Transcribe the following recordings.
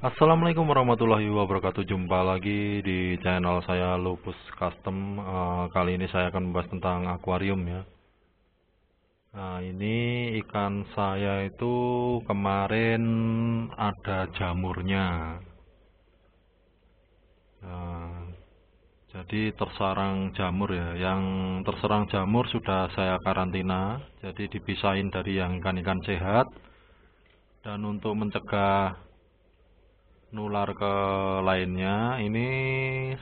Assalamualaikum warahmatullahi wabarakatuh Jumpa lagi di channel saya Lupus Custom eh, Kali ini saya akan membahas tentang akuarium ya Nah ini ikan saya itu kemarin ada jamurnya nah, Jadi terserang jamur ya Yang terserang jamur sudah saya karantina Jadi dipisahin dari yang ikan-ikan sehat Dan untuk mencegah nular ke lainnya ini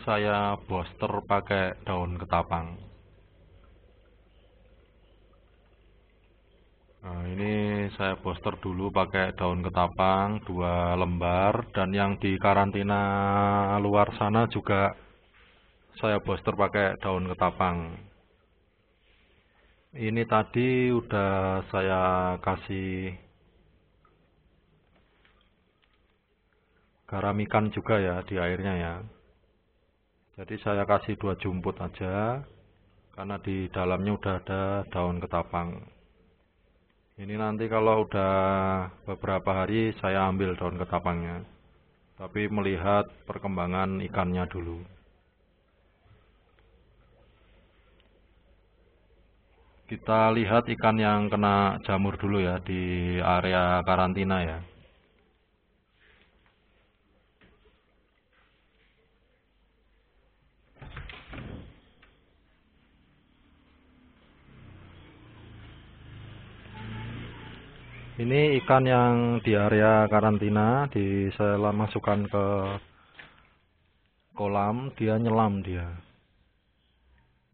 saya boster pakai daun ketapang nah, ini saya boster dulu pakai daun ketapang dua lembar dan yang di karantina luar sana juga saya boster pakai daun ketapang ini tadi udah saya kasih garam ikan juga ya di airnya ya. Jadi saya kasih dua jumput aja karena di dalamnya udah ada daun ketapang. Ini nanti kalau udah beberapa hari saya ambil daun ketapangnya. Tapi melihat perkembangan ikannya dulu. Kita lihat ikan yang kena jamur dulu ya di area karantina ya. Ini ikan yang di area karantina di saya masukkan ke kolam, dia nyelam dia.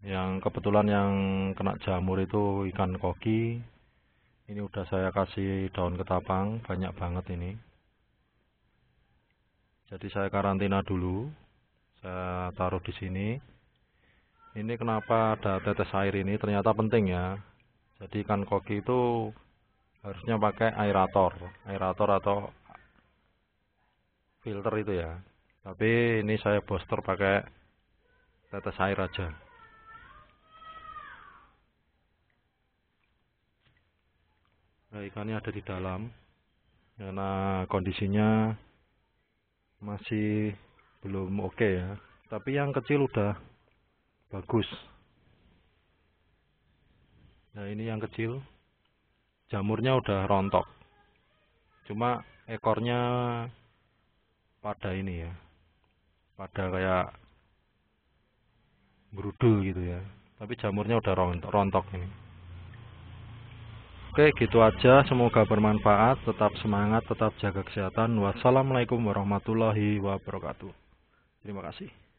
Yang kebetulan yang kena jamur itu ikan koki. Ini udah saya kasih daun ketapang, banyak banget ini. Jadi saya karantina dulu. Saya taruh di sini. Ini kenapa ada tetes air ini ternyata penting ya. Jadi ikan koki itu harusnya pakai aerator aerator atau filter itu ya tapi ini saya booster pakai tetes air aja nah, ikannya ada di dalam karena kondisinya masih belum oke okay ya tapi yang kecil udah bagus nah ini yang kecil jamurnya udah rontok cuma ekornya pada ini ya pada kayak berudul gitu ya tapi jamurnya udah rontok, rontok ini Oke gitu aja semoga bermanfaat tetap semangat tetap jaga kesehatan wassalamualaikum warahmatullahi wabarakatuh terima kasih